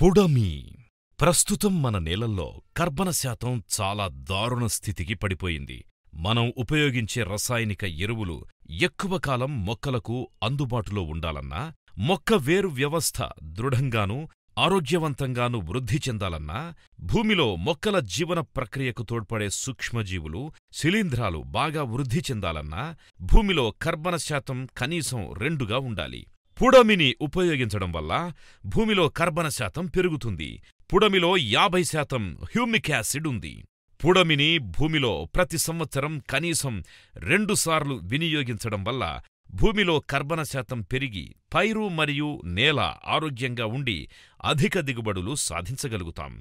పుడమి ప్రస్తుతం మన నేలల్లో కర్బన శాతం చాలా దారుణ స్థితికి పడిపోయింది మనం ఉపయోగించే రసాయనిక ఎరువులు ఎక్కువ కాలం మొక్కలకు అందుబాటులో ఉండాలన్నా మొక్క వేరు వ్యవస్థ దృఢంగానూ ఆరోగ్యవంతంగానూ వృద్ధి చెందాలన్నా భూమిలో మొక్కల జీవన ప్రక్రియకు తోడ్పడే సూక్ష్మజీవులు శిలీంధ్రాలు బాగా వృద్ధి చెందాలన్నా భూమిలో కర్బన శాతం కనీసం రెండుగా ఉండాలి పుడమిని ఉపయోగించడం వల్ల భూమిలో కర్బన శాతం పెరుగుతుంది పుడమిలో యాభై శాతం హ్యూమిక్ యాసిడ్ ఉంది పుడమిని భూమిలో ప్రతి సంవత్సరం కనీసం రెండుసార్లు వినియోగించడం వల్ల భూమిలో కర్బన శాతం పెరిగి పైరు మరియు నేల ఆరోగ్యంగా ఉండి అధిక దిగుబడులు సాధించగలుగుతాం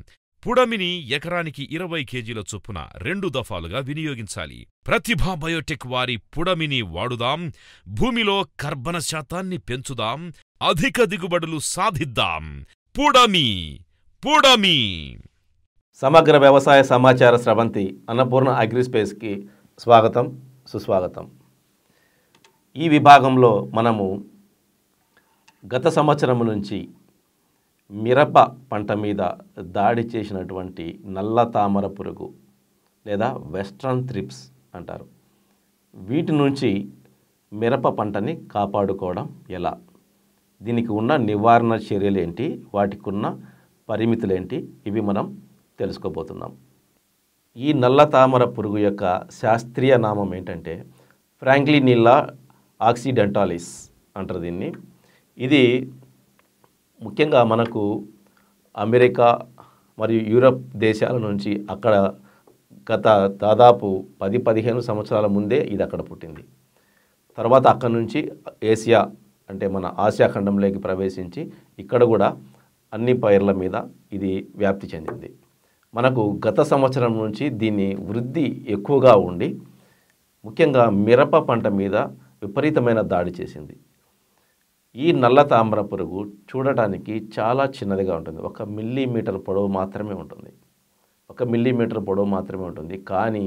పుడమిని ఎకరానికి ఇరవై కేజీల చొప్పున రెండు దఫాలుగా వినియోగించాలి ప్రతిభా బయోటెక్ వారి పుడమిని వాడుదాం భూమిలో కర్బన శాతాన్ని పెంచుదాం అధిక దిగుబడులు సాధిద్దాం పుడమి పుడమి సమగ్ర వ్యవసాయ సమాచార స్రవంతి అన్నపూర్ణ అగ్రిస్పేస్కి స్వాగతం సుస్వాగతం ఈ విభాగంలో మనము గత సంవత్సరం నుంచి మిరప పంట మీద దాడి చేసినటువంటి నల్ల తామర పురుగు లేదా వెస్ట్రన్ థ్రిప్స్ అంటారు వీటి నుంచి మిరప పంటని కాపాడుకోవడం ఎలా దీనికి ఉన్న నివారణ చర్యలు ఏంటి వాటికి ఉన్న పరిమితులు ఏంటి ఇవి మనం తెలుసుకోబోతున్నాం ఈ నల్ల తామర పురుగు యొక్క శాస్త్రీయ నామం ఏంటంటే ఫ్రాంక్లినిల్లా ఆక్సిడెంటాలిస్ అంటారు దీన్ని ఇది ముఖ్యంగా మనకు అమెరికా మరియు యూరప్ దేశాల నుంచి అక్కడ గత దాదాపు పది పదిహేను సంవత్సరాల ముందే ఇది అక్కడ పుట్టింది తర్వాత అక్కడ నుంచి ఏసియా అంటే మన ఆసియా ఖండంలోకి ప్రవేశించి ఇక్కడ కూడా అన్ని పైర్ల మీద ఇది వ్యాప్తి చెందింది మనకు గత సంవత్సరం నుంచి దీని వృద్ధి ఎక్కువగా ఉండి ముఖ్యంగా మిరప పంట మీద విపరీతమైన దాడి చేసింది ఈ నల్ల తామర పురుగు చూడటానికి చాలా చిన్నదిగా ఉంటుంది ఒక మిల్లీమీటర్ పొడవు మాత్రమే ఉంటుంది ఒక మిల్లీమీటర్ పొడవు మాత్రమే ఉంటుంది కానీ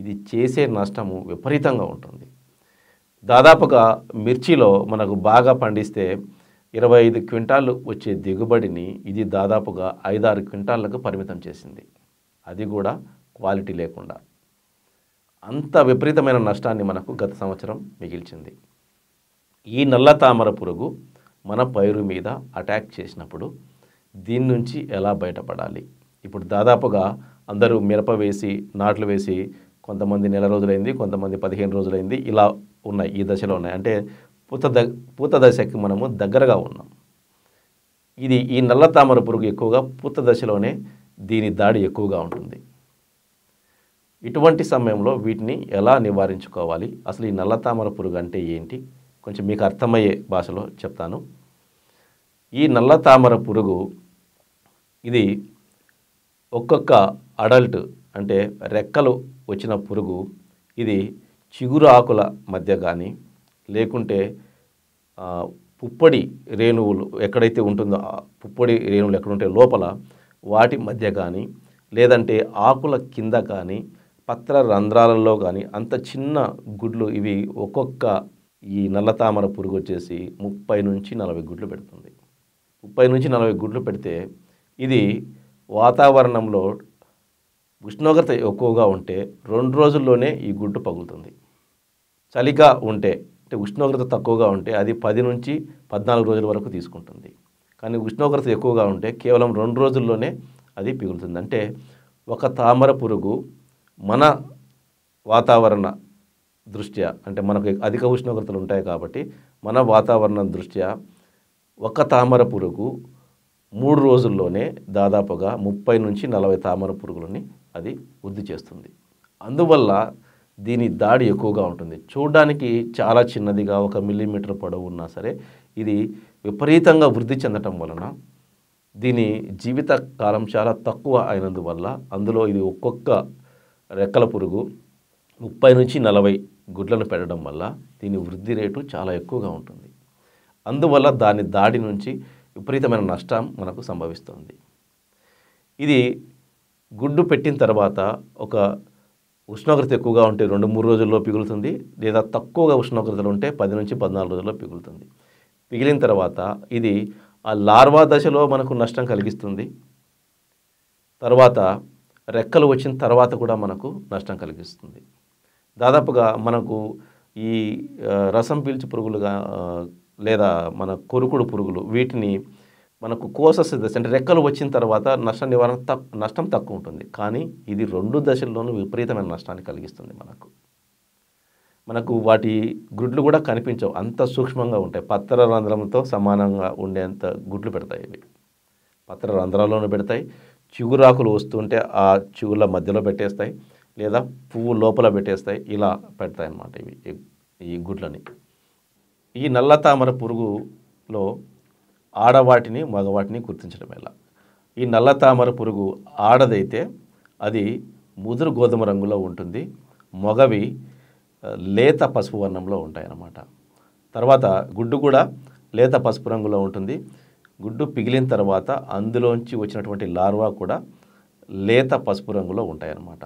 ఇది చేసే నష్టము విపరీతంగా ఉంటుంది దాదాపుగా మిర్చిలో మనకు బాగా పండిస్తే ఇరవై ఐదు క్వింటాలు వచ్చే దిగుబడిని ఇది దాదాపుగా ఐదారు క్వింటాళ్లకు పరిమితం చేసింది అది కూడా క్వాలిటీ లేకుండా అంత విపరీతమైన నష్టాన్ని మనకు గత సంవత్సరం మిగిల్చింది ఈ నల్ల తామర పురుగు మన పైరు మీద అటాక్ చేసినప్పుడు దీని నుంచి ఎలా బయటపడాలి ఇప్పుడు దాదాపుగా అందరూ మిరప వేసి నాట్లు వేసి కొంతమంది నెల రోజులైంది కొంతమంది పదిహేను రోజులైంది ఇలా ఉన్నాయి ఈ దశలో ఉన్నాయి అంటే పూత ద పూత దశకి మనము దగ్గరగా ఉన్నాం ఇది ఈ నల్ల తామర పురుగు ఎక్కువగా పూత దశలోనే దీని దాడి ఎక్కువగా ఉంటుంది ఇటువంటి సమయంలో వీటిని ఎలా నివారించుకోవాలి అసలు ఈ నల్ల తామర పురుగు అంటే ఏంటి కొంచెం మీకు అర్థమయ్యే భాషలో చెప్తాను ఈ నల్ల తామర పురుగు ఇది ఒక్కొక్క అడల్ట్ అంటే రెక్కలు వచ్చిన పురుగు ఇది చిగురు ఆకుల మధ్య కానీ లేకుంటే పుప్పడి రేణువులు ఎక్కడైతే ఉంటుందో పుప్పడి రేణువులు ఎక్కడుంటే లోపల వాటి మధ్య కానీ లేదంటే ఆకుల కింద కానీ పత్ర రంధ్రాలలో కానీ అంత చిన్న గుడ్లు ఇవి ఒక్కొక్క ఈ నల్లతామర పురుగు వచ్చేసి ముప్పై నుంచి నలభై గుడ్లు పెడుతుంది ముప్పై నుంచి నలభై గుడ్లు పెడితే ఇది వాతావరణంలో ఉష్ణోగ్రత ఎక్కువగా ఉంటే రెండు రోజుల్లోనే ఈ గుడ్డు పగులుతుంది చలిగా ఉంటే అంటే ఉష్ణోగ్రత తక్కువగా ఉంటే అది పది నుంచి పద్నాలుగు రోజుల వరకు తీసుకుంటుంది కానీ ఉష్ణోగ్రత ఎక్కువగా ఉంటే కేవలం రెండు రోజుల్లోనే అది పిగులుతుంది అంటే ఒక తామర పురుగు మన వాతావరణ దృష్ట్యా అంటే మనకు అధిక ఉష్ణోగ్రతలు ఉంటాయి కాబట్టి మన వాతావరణం దృష్ట్యా ఒక తామర పురుగు మూడు రోజుల్లోనే దాదాపుగా ముప్పై నుంచి నలభై తామర పురుగులని అది వృద్ధి చేస్తుంది అందువల్ల దీని దాడి ఎక్కువగా ఉంటుంది చూడడానికి చాలా చిన్నదిగా ఒక మిల్లీమీటర్ పొడవు ఉన్నా సరే ఇది విపరీతంగా వృద్ధి చెందటం వలన దీని జీవిత కాలం చాలా తక్కువ అయినందువల్ల అందులో ఇది ఒక్కొక్క రెక్కల పురుగు ముప్పై నుంచి నలభై గుడ్లను పెట్టడం వల్ల దీని వృద్ధి రేటు చాలా ఎక్కువగా ఉంటుంది అందువల్ల దాని దాడి నుంచి విపరీతమైన నష్టం మనకు సంభవిస్తుంది ఇది గుడ్డు పెట్టిన తర్వాత ఒక ఉష్ణోగ్రత ఎక్కువగా ఉంటే రెండు మూడు రోజుల్లో పిగులుతుంది లేదా తక్కువగా ఉష్ణోగ్రతలు ఉంటే పది నుంచి పద్నాలుగు రోజుల్లో పిగులుతుంది పిగిలిన తర్వాత ఇది ఆ లార్వా దశలో మనకు నష్టం కలిగిస్తుంది తర్వాత రెక్కలు వచ్చిన తర్వాత కూడా మనకు నష్టం కలిగిస్తుంది దాదాపుగా మనకు ఈ రసం పీల్చి పురుగులుగా లేదా మన కొరుకుడు పురుగులు వీటిని మనకు కోసస్ దశ అంటే రెక్కలు వచ్చిన తర్వాత నష్ట నివారణ తక్ నష్టం తక్కువ ఉంటుంది కానీ ఇది రెండు దశల్లోనూ విపరీతమైన నష్టాన్ని కలిగిస్తుంది మనకు మనకు వాటి గుడ్లు కూడా కనిపించవు అంత సూక్ష్మంగా ఉంటాయి పత్ర రంధ్రంతో సమానంగా ఉండేంత గుడ్లు పెడతాయి ఇవి పత్ర రంధ్రాల్లోనూ పెడతాయి చిగురాకులు వస్తుంటే ఆ చిగుళ్ళ మధ్యలో పెట్టేస్తాయి లేదా పువ్వు లోపల పెట్టేస్తాయి ఇలా పెడతాయి అన్నమాట ఇవి ఈ గుడ్లని ఈ నల్ల తామర పురుగులో ఆడవాటిని మగవాటిని గుర్తించడం ఎలా ఈ నల్ల తామర పురుగు ఆడదైతే అది ముదురు గోధుమ రంగులో ఉంటుంది మొగవి లేత పసుపు వర్ణంలో ఉంటాయన్నమాట తర్వాత గుడ్డు కూడా లేత పసుపు రంగులో ఉంటుంది గుడ్డు పిగిలిన తర్వాత అందులోంచి వచ్చినటువంటి లార్వా కూడా లేత పసుపు రంగులో ఉంటాయన్నమాట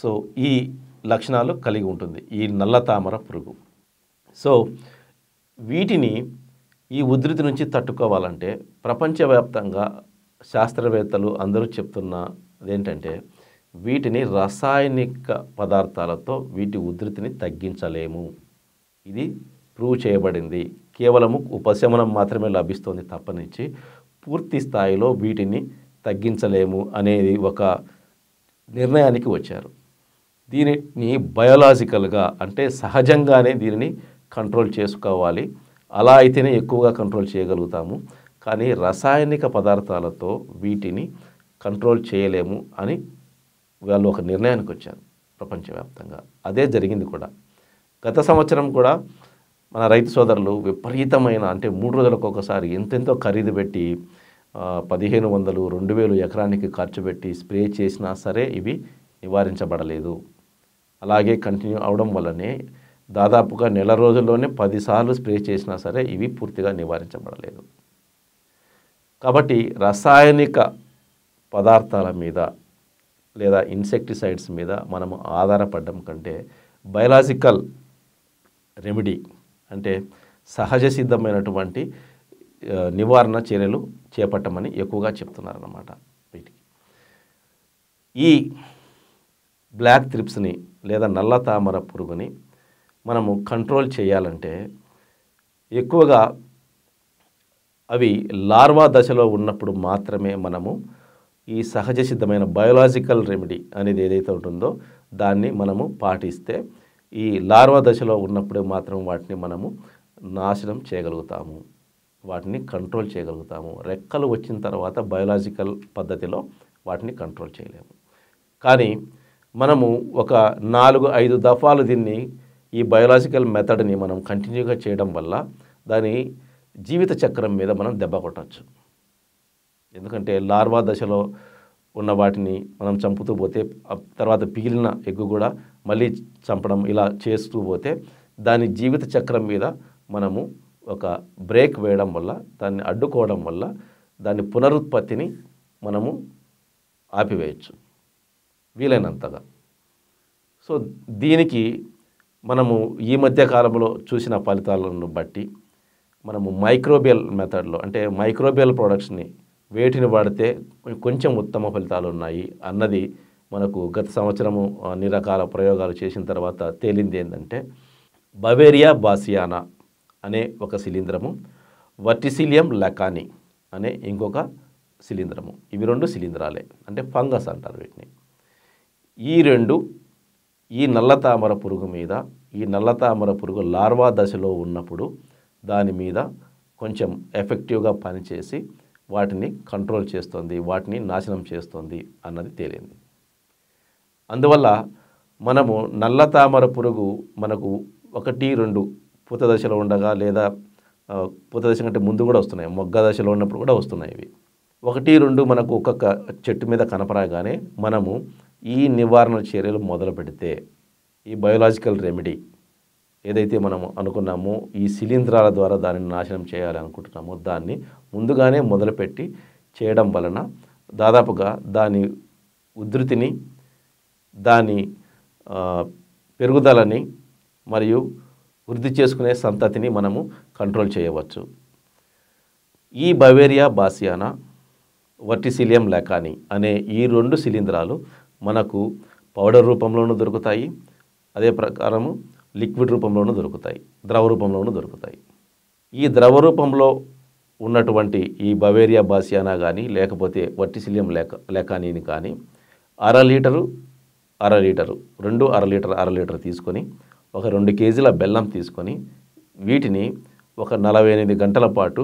సో ఈ లక్షణాలు కలిగి ఉంటుంది ఈ నల్ల తామర పురుగు సో వీటిని ఈ ఉధృతి నుంచి తట్టుకోవాలంటే ప్రపంచవ్యాప్తంగా శాస్త్రవేత్తలు అందరూ చెప్తున్న అదేంటంటే వీటిని రసాయనిక పదార్థాలతో వీటి ఉధృతిని తగ్గించలేము ఇది ప్రూవ్ చేయబడింది కేవలము ఉపశమనం మాత్రమే లభిస్తుంది తప్పనించి పూర్తి స్థాయిలో వీటిని తగ్గించలేము అనేది ఒక నిర్ణయానికి వచ్చారు దీనిని బయోలాజికల్గా అంటే సహజంగానే దీనిని కంట్రోల్ చేసుకోవాలి అలా అయితేనే ఎక్కువగా కంట్రోల్ చేయగలుగుతాము కానీ రసాయనిక పదార్థాలతో వీటిని కంట్రోల్ చేయలేము అని వాళ్ళు ఒక నిర్ణయానికి వచ్చారు ప్రపంచవ్యాప్తంగా అదే జరిగింది కూడా గత సంవత్సరం కూడా మన రైతు సోదరులు విపరీతమైన అంటే మూడు రోజులకు ఒకసారి ఎంతెంతో ఖరీదు పెట్టి పదిహేను వందలు రెండు వేలు ఎకరానికి ఖర్చు పెట్టి స్ప్రే చేసినా సరే ఇవి నివారించబడలేదు అలాగే కంటిన్యూ అవడం వల్లనే దాదాపుగా నెల రోజుల్లోనే పదిసార్లు స్ప్రే చేసినా సరే ఇవి పూర్తిగా నివారించబడలేదు కాబట్టి రసాయనిక పదార్థాల మీద లేదా ఇన్సెక్టిసైడ్స్ మీద మనము ఆధారపడడం కంటే బయలాజికల్ రెమెడీ అంటే సహజ సిద్ధమైనటువంటి నివారణ చర్యలు చేపట్టమని ఎక్కువగా చెప్తున్నారన్నమాట వీటికి ఈ బ్లాక్ త్రిప్స్ని లేదా నల్ల తామర పురుగుని మనము కంట్రోల్ చేయాలంటే ఎక్కువగా అవి లార్వా దశలో ఉన్నప్పుడు మాత్రమే మనము ఈ సహజ సిద్ధమైన బయోలాజికల్ రెమెడీ అనేది ఏదైతే ఉంటుందో దాన్ని మనము పాటిస్తే ఈ లార్వా దశలో ఉన్నప్పుడే మాత్రం వాటిని మనము నాశనం చేయగలుగుతాము వాటిని కంట్రోల్ చేయగలుగుతాము రెక్కలు వచ్చిన తర్వాత బయోలాజికల్ పద్ధతిలో వాటిని కంట్రోల్ చేయలేము కానీ మనము ఒక నాలుగు ఐదు దఫాలు దీన్ని ఈ బయోలాజికల్ మెథడ్ని మనం కంటిన్యూగా చేయడం వల్ల దాని జీవిత చక్రం మీద మనం దెబ్బ కొట్టచ్చు ఎందుకంటే లార్వా దశలో ఉన్న వాటిని మనం చంపుతూ పోతే తర్వాత పీలిన ఎగ్గు కూడా మళ్ళీ చంపడం ఇలా చేస్తూ పోతే దాని జీవిత చక్రం మీద మనము ఒక బ్రేక్ వేయడం వల్ల దాన్ని అడ్డుకోవడం వల్ల దాని పునరుత్పత్తిని మనము ఆపివేయచ్చు వీలైనంతగా సో దీనికి మనము ఈ మధ్య కాలంలో చూసిన ఫలితాలను బట్టి మనము మైక్రోబియల్ మెథడ్లో అంటే మైక్రోబియల్ ప్రొడక్ట్స్ని వేటిని వాడితే కొంచెం ఉత్తమ ఫలితాలు ఉన్నాయి అన్నది మనకు గత సంవత్సరము అన్ని రకాల ప్రయోగాలు చేసిన తర్వాత తేలింది ఏంటంటే బవేరియా బాసియానా అనే ఒక శిలీంద్రము వర్టిసిలియం లకాని అనే ఇంకొక శిలీంద్రము ఇవి రెండు శిలీంద్రాలే అంటే ఫంగస్ అంటారు వీటిని ఈ రెండు ఈ నల్లతామర పురుగు మీద ఈ నల్లతామర పురుగు లార్వా దశలో ఉన్నప్పుడు దాని మీద కొంచెం ఎఫెక్టివ్గా పనిచేసి వాటిని కంట్రోల్ చేస్తుంది వాటిని నాశనం చేస్తుంది అన్నది తేలింది అందువల్ల మనము నల్ల తామర పురుగు మనకు ఒకటి రెండు పూత దశలో ఉండగా లేదా పూత దశ కంటే ముందు కూడా వస్తున్నాయి మొగ్గ దశలో ఉన్నప్పుడు కూడా వస్తున్నాయి ఇవి ఒకటి రెండు మనకు ఒక్కొక్క చెట్టు మీద కనపరాగానే మనము ఈ నివారణ చర్యలు మొదలు పెడితే ఈ బయోలాజికల్ రెమెడీ ఏదైతే మనం అనుకున్నామో ఈ శిలీంధ్రాల ద్వారా దానిని నాశనం చేయాలి అనుకుంటున్నామో దాన్ని ముందుగానే మొదలుపెట్టి చేయడం వలన దాదాపుగా దాని ఉధృతిని దాని పెరుగుదలని మరియు వృద్ధి చేసుకునే సంతతిని మనము కంట్రోల్ చేయవచ్చు ఈ బవేరియా బాసియానా వర్టిసిలియం లెకాని అనే ఈ రెండు శిలీంధ్రాలు మనకు పౌడర్ రూపంలోనూ దొరుకుతాయి అదే ప్రకారము లిక్విడ్ రూపంలోనూ దొరుకుతాయి ద్రవ రూపంలోనూ దొరుకుతాయి ఈ ద్రవ రూపంలో ఉన్నటువంటి ఈ బవేరియా బాసియానా కానీ లేకపోతే వట్టిశిలియం లేక లేకానీని కానీ అర లీటరు అర లీటరు రెండు అర లీటర్ అర లీటర్ తీసుకొని ఒక రెండు కేజీల బెల్లం తీసుకొని వీటిని ఒక నలభై ఎనిమిది గంటల పాటు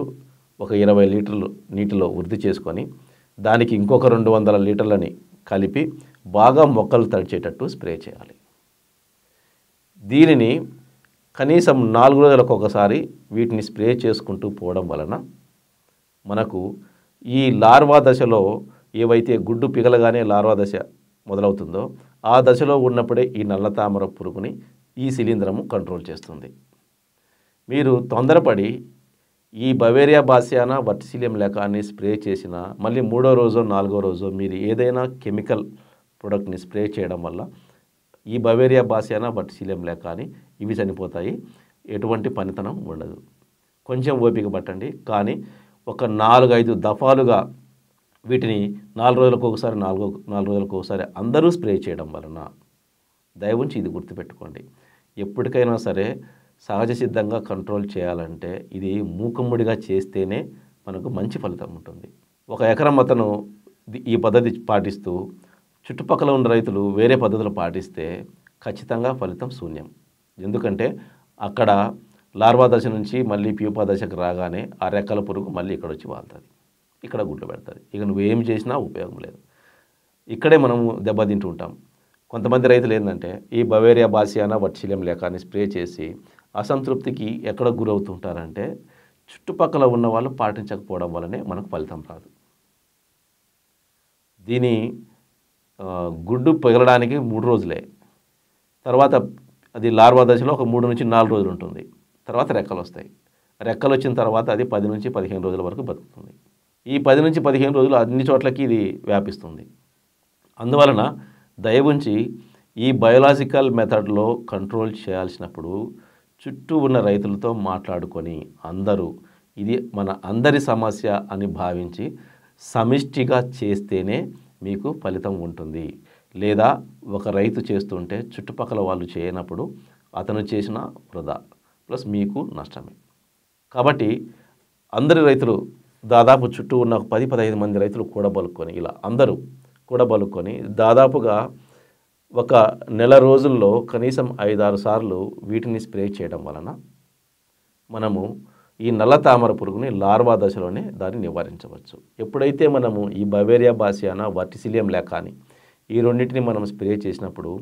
ఒక ఇరవై లీటర్లు నీటిలో వృద్ధి చేసుకొని దానికి ఇంకొక రెండు వందల లీటర్లని కలిపి బాగా మొక్కలు తడిచేటట్టు స్ప్రే చేయాలి దీనిని కనీసం నాలుగు రోజులకు ఒకసారి వీటిని స్ప్రే చేసుకుంటూ పోవడం వలన మనకు ఈ లార్వా దశలో ఏవైతే గుడ్డు పిగలగానే లార్వా దశ మొదలవుతుందో ఆ దశలో ఉన్నప్పుడే ఈ నల్ల తామర పురుగుని ఈ శిలీంధ్రము కంట్రోల్ చేస్తుంది మీరు తొందరపడి ఈ Beauveria bassiana Verticillium lecanii spray చేసిన మళ్ళీ మూడో రోజో నాలుగో రోజో మీరు ఏదైనా కెమికల్ ప్రోడక్ట్ని స్ప్రే చేయడం వల్ల ఈ బవేరియా బాసియానా బట్ శీలంలే కానీ ఇవి చనిపోతాయి ఎటువంటి పనితనం ఉండదు కొంచెం ఓపిక పట్టండి కానీ ఒక నాలుగైదు దఫాలుగా వీటిని నాలుగు రోజులకు ఒకసారి నాలుగు నాలుగు రోజులకు ఒకసారి అందరూ స్ప్రే చేయడం వలన దయవుంచి ఇది గుర్తుపెట్టుకోండి ఎప్పటికైనా సరే సహజ సిద్ధంగా కంట్రోల్ చేయాలంటే ఇది మూకమ్ముడిగా చేస్తేనే మనకు మంచి ఫలితం ఉంటుంది ఒక ఎకరం అతను ఈ పద్ధతి పాటిస్తూ చుట్టుపక్కల ఉన్న రైతులు వేరే పద్ధతులు పాటిస్తే ఖచ్చితంగా ఫలితం శూన్యం ఎందుకంటే అక్కడ లార్వా దశ నుంచి మళ్ళీ ప్యూపా దశకు రాగానే ఆ రెక్కల పురుగు మళ్ళీ ఇక్కడ వచ్చి వాళ్తుంది ఇక్కడ గుడ్లు పెడతారు ఇక నువ్వేం చేసినా ఉపయోగం లేదు ఇక్కడే మనము దెబ్బతింటూ ఉంటాం కొంతమంది రైతులు ఏంటంటే ఈ బవేరియా బాసియానా వట్శీల్యం లేక అని స్ప్రే చేసి అసంతృప్తికి ఎక్కడ గురవుతుంటారంటే చుట్టుపక్కల ఉన్న వాళ్ళు పాటించకపోవడం వల్లనే మనకు ఫలితం రాదు దీని గుడ్డు పగలడానికి మూడు రోజులే తర్వాత అది లార్వా దశలో ఒక మూడు నుంచి నాలుగు రోజులు ఉంటుంది తర్వాత రెక్కలు వస్తాయి రెక్కలు వచ్చిన తర్వాత అది పది నుంచి పదిహేను రోజుల వరకు బతుకుతుంది ఈ పది నుంచి పదిహేను రోజులు అన్ని చోట్లకి ఇది వ్యాపిస్తుంది అందువలన దయవుంచి ఈ బయోలాజికల్ మెథడ్లో కంట్రోల్ చేయాల్సినప్పుడు చుట్టూ ఉన్న రైతులతో మాట్లాడుకొని అందరూ ఇది మన అందరి సమస్య అని భావించి సమిష్టిగా చేస్తేనే మీకు ఫలితం ఉంటుంది లేదా ఒక రైతు చేస్తుంటే చుట్టుపక్కల వాళ్ళు చేయనప్పుడు అతను చేసిన వృధా ప్లస్ మీకు నష్టమే కాబట్టి అందరి రైతులు దాదాపు చుట్టూ ఉన్న పది పదహైదు మంది రైతులు కూడబలుక్కొని ఇలా అందరూ కూడబలుక్కొని దాదాపుగా ఒక నెల రోజుల్లో కనీసం ఐదారు సార్లు వీటిని స్ప్రే చేయడం వలన మనము ఈ నల్ల తామర పురుగుని లార్వా దశలోనే దాన్ని నివారించవచ్చు ఎప్పుడైతే మనము ఈ బవేరియా బాసియానా వర్టిసిలియం లేకాని ఈ రెండింటిని మనం స్ప్రే చేసినప్పుడు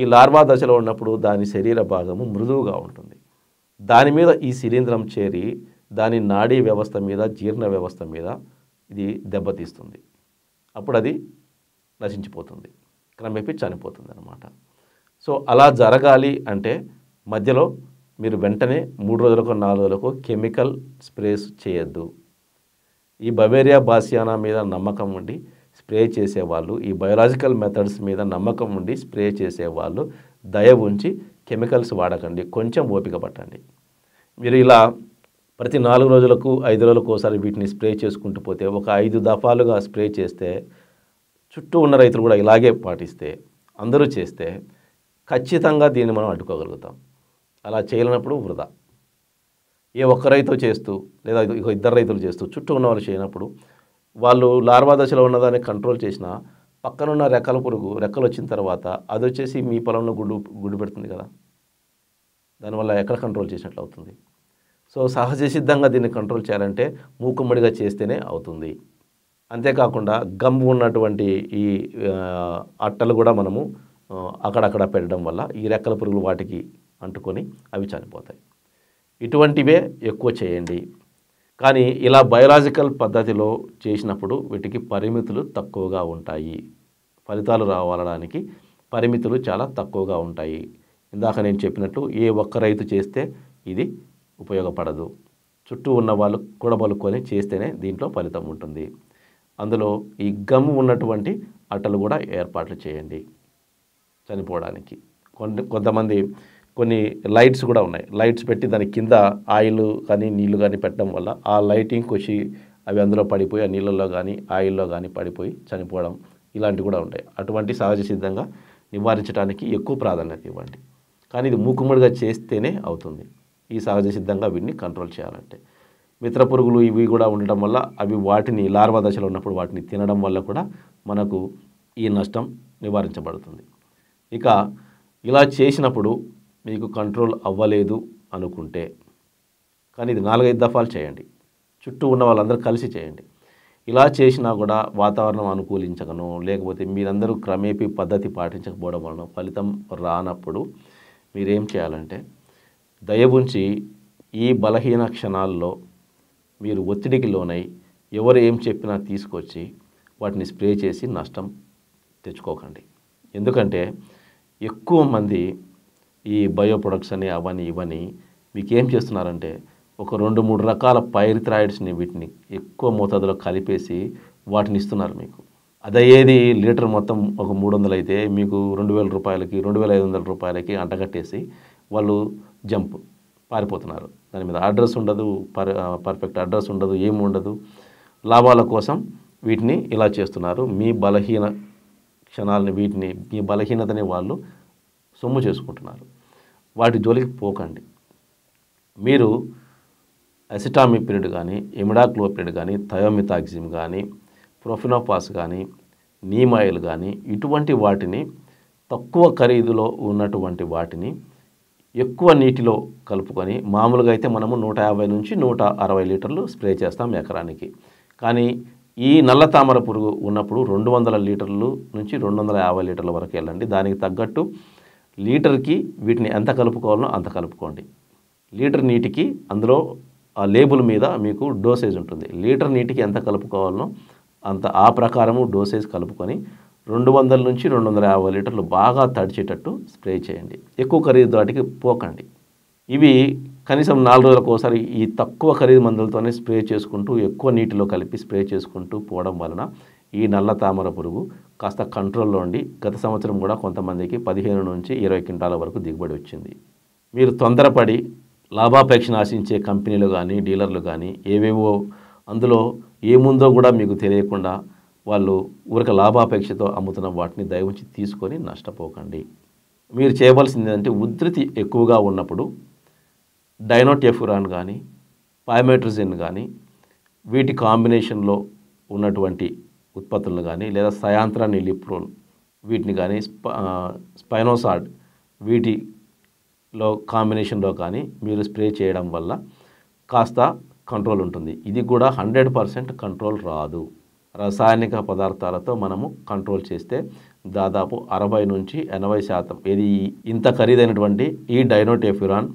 ఈ లార్వా దశలో ఉన్నప్పుడు దాని శరీర భాగము మృదువుగా ఉంటుంది దాని మీద ఈ శిలీంధ్రం చేరి దాని నాడీ వ్యవస్థ మీద జీర్ణ వ్యవస్థ మీద ఇది దెబ్బతీస్తుంది అప్పుడు అది నశించిపోతుంది క్రమేపీ చనిపోతుంది అన్నమాట సో అలా జరగాలి అంటే మధ్యలో మీరు వెంటనే మూడు రోజులకు నాలుగు రోజులకు కెమికల్ స్ప్రేస్ చేయొద్దు ఈ బవేరియా బాసియానా మీద నమ్మకం ఉండి స్ప్రే చేసేవాళ్ళు ఈ బయోలాజికల్ మెథడ్స్ మీద నమ్మకం ఉండి స్ప్రే చేసేవాళ్ళు దయ ఉంచి కెమికల్స్ వాడకండి కొంచెం ఓపిక పట్టండి మీరు ఇలా ప్రతి నాలుగు రోజులకు ఐదు రోజులకు ఒకసారి వీటిని స్ప్రే చేసుకుంటూ పోతే ఒక ఐదు దఫాలుగా స్ప్రే చేస్తే చుట్టూ ఉన్న రైతులు కూడా ఇలాగే పాటిస్తే అందరూ చేస్తే ఖచ్చితంగా దీన్ని మనం అడ్డుకోగలుగుతాం అలా చేయలేనప్పుడు వృధా ఏ ఒక్క రైతు చేస్తూ లేదా ఇద్దరు రైతులు చేస్తూ చుట్టూ ఉన్న వాళ్ళు చేయనప్పుడు వాళ్ళు లార్వా దశలో ఉన్నదాన్ని కంట్రోల్ చేసినా పక్కనున్న రెక్కల పురుగు రెక్కలు వచ్చిన తర్వాత అది వచ్చేసి మీ పొలంలో గుడ్డు గుడ్డు పెడుతుంది కదా దానివల్ల ఎక్కడ కంట్రోల్ చేసినట్లు అవుతుంది సో సహజ సిద్ధంగా దీన్ని కంట్రోల్ చేయాలంటే మూకుమ్మడిగా చేస్తేనే అవుతుంది అంతేకాకుండా గమ్ ఉన్నటువంటి ఈ అట్టలు కూడా మనము అక్కడక్కడ పెట్టడం వల్ల ఈ రెక్కల పురుగులు వాటికి అంటుకొని అవి చనిపోతాయి ఇటువంటివే ఎక్కువ చేయండి కానీ ఇలా బయలాజికల్ పద్ధతిలో చేసినప్పుడు వీటికి పరిమితులు తక్కువగా ఉంటాయి ఫలితాలు రావడానికి పరిమితులు చాలా తక్కువగా ఉంటాయి ఇందాక నేను చెప్పినట్టు ఏ ఒక్క రైతు చేస్తే ఇది ఉపయోగపడదు చుట్టూ ఉన్న వాళ్ళు కూడబలుకొని చేస్తేనే దీంట్లో ఫలితం ఉంటుంది అందులో ఈ గమ్ ఉన్నటువంటి అట్టలు కూడా ఏర్పాట్లు చేయండి చనిపోవడానికి కొంత కొంతమంది కొన్ని లైట్స్ కూడా ఉన్నాయి లైట్స్ పెట్టి దాని కింద ఆయిల్ కానీ నీళ్లు కానీ పెట్టడం వల్ల ఆ లైటింగ్ కొచ్చి అవి అందులో పడిపోయి ఆ నీళ్ళల్లో కానీ ఆయిల్లో కానీ పడిపోయి చనిపోవడం ఇలాంటివి కూడా ఉంటాయి అటువంటి సహజ సిద్ధంగా నివారించడానికి ఎక్కువ ప్రాధాన్యత ఇవ్వండి కానీ ఇది మూకుమ్మడిగా చేస్తేనే అవుతుంది ఈ సహజ సిద్ధంగా వీటిని కంట్రోల్ చేయాలంటే మిత్ర పురుగులు ఇవి కూడా ఉండటం వల్ల అవి వాటిని లార్వా దశలో ఉన్నప్పుడు వాటిని తినడం వల్ల కూడా మనకు ఈ నష్టం నివారించబడుతుంది ఇక ఇలా చేసినప్పుడు మీకు కంట్రోల్ అవ్వలేదు అనుకుంటే కానీ ఇది నాలుగైదు దఫాలు చేయండి చుట్టూ ఉన్న వాళ్ళందరూ కలిసి చేయండి ఇలా చేసినా కూడా వాతావరణం అనుకూలించగను లేకపోతే మీరందరూ క్రమేపీ పద్ధతి పాటించకపోవడం వలన ఫలితం రానప్పుడు మీరేం చేయాలంటే దయవుంచి ఈ బలహీన క్షణాల్లో మీరు ఒత్తిడికి లోనై ఎవరు ఏం చెప్పినా తీసుకొచ్చి వాటిని స్ప్రే చేసి నష్టం తెచ్చుకోకండి ఎందుకంటే ఎక్కువ మంది ఈ బయో ప్రొడక్ట్స్ అని అవన్నీ ఇవన్నీ మీకు ఏం చేస్తున్నారంటే ఒక రెండు మూడు రకాల పైరిథ్రాయిడ్స్ని వీటిని ఎక్కువ మోతాదులో కలిపేసి వాటిని ఇస్తున్నారు మీకు అదయ్యేది లీటర్ మొత్తం ఒక మూడు వందలు అయితే మీకు రెండు వేల రూపాయలకి రెండు వేల ఐదు వందల రూపాయలకి అంటగట్టేసి వాళ్ళు జంప్ పారిపోతున్నారు దాని మీద అడ్రస్ ఉండదు పర్ పర్ఫెక్ట్ అడ్రస్ ఉండదు ఏమి ఉండదు లాభాల కోసం వీటిని ఇలా చేస్తున్నారు మీ బలహీన క్షణాలని వీటిని మీ బలహీనతని వాళ్ళు సొమ్ము చేసుకుంటున్నారు వాటి జోలికి పోకండి మీరు అసిటామిపిరిడ్ కానీ ఎమిడాక్లోపిరిడ్ కానీ థయోమిథాక్సిమ్ కానీ ప్రొఫినోపాస్ కానీ నీమాయిల్ కానీ ఇటువంటి వాటిని తక్కువ ఖరీదులో ఉన్నటువంటి వాటిని ఎక్కువ నీటిలో కలుపుకొని మామూలుగా అయితే మనము నూట యాభై నుంచి నూట అరవై లీటర్లు స్ప్రే చేస్తాం ఎకరానికి కానీ ఈ నల్ల తామర పురుగు ఉన్నప్పుడు రెండు వందల లీటర్లు నుంచి రెండు వందల యాభై లీటర్ల వరకు వెళ్ళండి దానికి తగ్గట్టు లీటర్కి వీటిని ఎంత కలుపుకోవాలనో అంత కలుపుకోండి లీటర్ నీటికి అందులో ఆ లేబుల్ మీద మీకు డోసేజ్ ఉంటుంది లీటర్ నీటికి ఎంత కలుపుకోవాలనో అంత ఆ ప్రకారము డోసేజ్ కలుపుకొని రెండు వందల నుంచి రెండు వందల యాభై లీటర్లు బాగా తడిచేటట్టు స్ప్రే చేయండి ఎక్కువ ఖరీదు వాటికి పోకండి ఇవి కనీసం నాలుగు రోజులకు ఒకసారి ఈ తక్కువ ఖరీదు మందులతోనే స్ప్రే చేసుకుంటూ ఎక్కువ నీటిలో కలిపి స్ప్రే చేసుకుంటూ పోవడం వలన ఈ నల్ల తామర పురుగు కాస్త కంట్రోల్లో ఉండి గత సంవత్సరం కూడా కొంతమందికి పదిహేను నుంచి ఇరవై క్వింటాల వరకు దిగుబడి వచ్చింది మీరు తొందరపడి లాభాపేక్షను ఆశించే కంపెనీలు కానీ డీలర్లు కానీ ఏవేవో అందులో ఏముందో కూడా మీకు తెలియకుండా వాళ్ళు ఊరిక లాభాపేక్షతో అమ్ముతున్న వాటిని దయవుంచి తీసుకొని నష్టపోకండి మీరు చేయవలసింది ఏంటంటే ఉధృతి ఎక్కువగా ఉన్నప్పుడు డైనోటెఫురాన్ కానీ పైమెట్రజిన్ కానీ వీటి కాంబినేషన్లో ఉన్నటువంటి ఉత్పత్తులను కానీ లేదా సయాంత్రాన్ని లిప్రోన్ వీటిని కానీ స్పైనోసాడ్ వీటిలో కాంబినేషన్లో కానీ మీరు స్ప్రే చేయడం వల్ల కాస్త కంట్రోల్ ఉంటుంది ఇది కూడా హండ్రెడ్ పర్సెంట్ కంట్రోల్ రాదు రసాయనిక పదార్థాలతో మనము కంట్రోల్ చేస్తే దాదాపు అరవై నుంచి ఎనభై శాతం ఇది ఇంత ఖరీదైనటువంటి ఈ డైనోటెఫ్యురాన్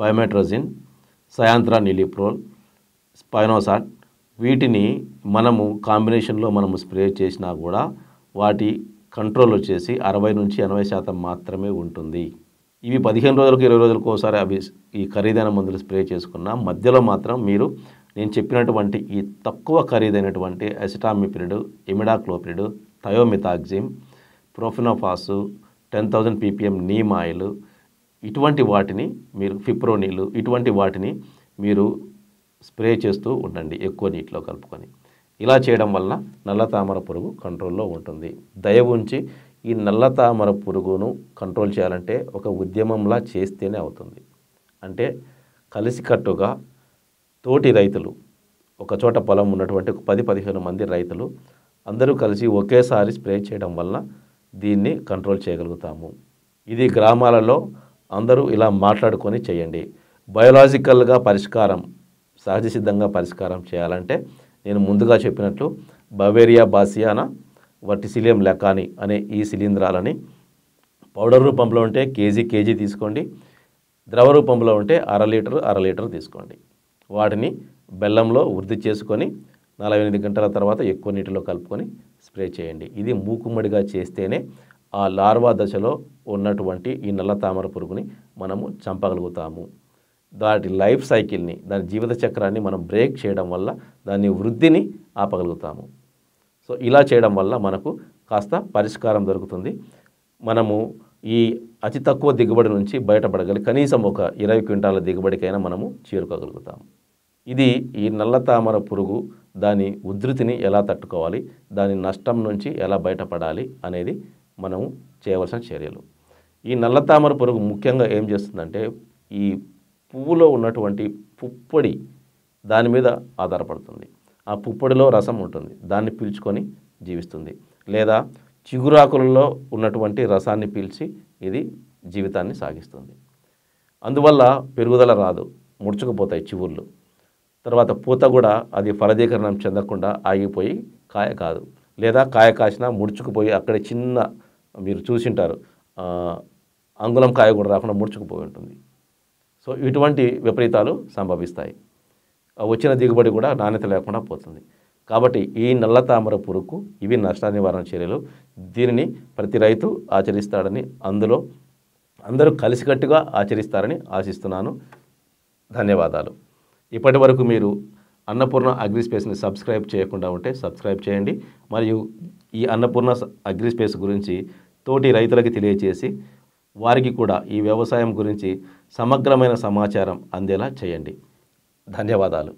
పైమెట్రజిన్ సయాంత్రా నిలిప్రోల్ స్పైనోసాట్ వీటిని మనము కాంబినేషన్లో మనము స్ప్రే చేసినా కూడా వాటి కంట్రోల్ వచ్చేసి అరవై నుంచి ఎనభై శాతం మాత్రమే ఉంటుంది ఇవి పదిహేను రోజులకు ఇరవై రోజులకు ఒకసారి అవి ఈ ఖరీదైన మందులు స్ప్రే చేసుకున్న మధ్యలో మాత్రం మీరు నేను చెప్పినటువంటి ఈ తక్కువ ఖరీదైనటువంటి acetamiprid imidacloprid thiamethoxam profenofos ten thousand PPM neem oil ఇటువంటి వాటిని మీరు ఫిప్రోనీలు ఇటువంటి వాటిని మీరు స్ప్రే చేస్తూ ఉండండి ఎక్కువ నీటిలో కలుపుకొని ఇలా చేయడం వలన నల్ల తామర పురుగు కంట్రోల్లో ఉంటుంది దయ ఉంచి ఈ నల్ల తామర పురుగును కంట్రోల్ చేయాలంటే ఒక ఉద్యమంలా చేస్తేనే అవుతుంది అంటే కలిసికట్టుగా తోటి రైతులు ఒక చోట పొలం ఉన్నటువంటి ఒక పది పదిహేను మంది రైతులు అందరూ కలిసి ఒకేసారి స్ప్రే చేయడం వలన దీన్ని కంట్రోల్ చేయగలుగుతాము ఇది గ్రామాలలో అందరూ ఇలా మాట్లాడుకొని చేయండి బయోలాజికల్గా పరిష్కారం సహజ సిద్ధంగా పరిష్కారం చేయాలంటే నేను ముందుగా చెప్పినట్లు బవేరియా బాసియానా వర్టిసిలియం లెకాని అనే ఈ శిలీంధ్రాలని పౌడర్ రూపంలో ఉంటే కేజీ కేజీ తీసుకోండి ద్రవ రూపంలో ఉంటే అర లీటర్ అర లీటర్ తీసుకోండి వాటిని బెల్లంలో వృద్ధి చేసుకొని నలభై ఎనిమిది గంటల తర్వాత ఎక్కువ నీటిలో కలుపుకొని స్ప్రే చేయండి ఇది మూకుమ్మడిగా చేస్తేనే ఆ లార్వా దశలో ఉన్నటువంటి ఈ నల్ల తామర పురుగుని మనము చంపగలుగుతాము దాటి లైఫ్ సైకిల్ని దాని జీవిత చక్రాన్ని మనం బ్రేక్ చేయడం వల్ల దాని వృద్ధిని ఆపగలుగుతాము సో ఇలా చేయడం వల్ల మనకు కాస్త పరిష్కారం దొరుకుతుంది మనము ఈ అతి తక్కువ దిగుబడి నుంచి బయటపడగలి కనీసం ఒక ఇరవై క్వింటాల దిగుబడికైనా మనము చేరుకోగలుగుతాము ఇది ఈ నల్ల తామర పురుగు దాని ఉధృతిని ఎలా తట్టుకోవాలి దాని నష్టం నుంచి ఎలా బయటపడాలి అనేది మనము చేయవలసిన చర్యలు ఈ నల్ల తామర పురుగు ముఖ్యంగా ఏం చేస్తుందంటే ఈ పువ్వులో ఉన్నటువంటి పుప్పొడి దాని మీద ఆధారపడుతుంది ఆ పుప్పొడిలో రసం ఉంటుంది దాన్ని పీల్చుకొని జీవిస్తుంది లేదా చిగురాకులలో ఉన్నటువంటి రసాన్ని పీల్చి ఇది జీవితాన్ని సాగిస్తుంది అందువల్ల పెరుగుదల రాదు ముడుచుకుపోతాయి చివుళ్ళు తర్వాత పూత కూడా అది ఫలదీకరణం చెందకుండా ఆగిపోయి కాయ కాదు లేదా కాయ కాసిన ముడుచుకుపోయి అక్కడ చిన్న మీరు చూసింటారు అంగుళం కాయ కూడా రాకుండా ముడుచుకుపోయి ఉంటుంది సో ఇటువంటి విపరీతాలు సంభవిస్తాయి వచ్చిన దిగుబడి కూడా నాణ్యత లేకుండా పోతుంది కాబట్టి ఈ నల్ల తామర పురుగు ఇవి నష్ట నివారణ చర్యలు దీనిని ప్రతి రైతు ఆచరిస్తాడని అందులో అందరూ కలిసికట్టుగా ఆచరిస్తారని ఆశిస్తున్నాను ధన్యవాదాలు ఇప్పటి వరకు మీరు అన్నపూర్ణ అగ్రిస్పేస్ని సబ్స్క్రైబ్ చేయకుండా ఉంటే సబ్స్క్రైబ్ చేయండి మరియు ఈ అన్నపూర్ణ అగ్రిస్పేస్ గురించి తోటి రైతులకి తెలియజేసి వారికి కూడా ఈ వ్యవసాయం గురించి సమగ్రమైన సమాచారం అందేలా చేయండి ధన్యవాదాలు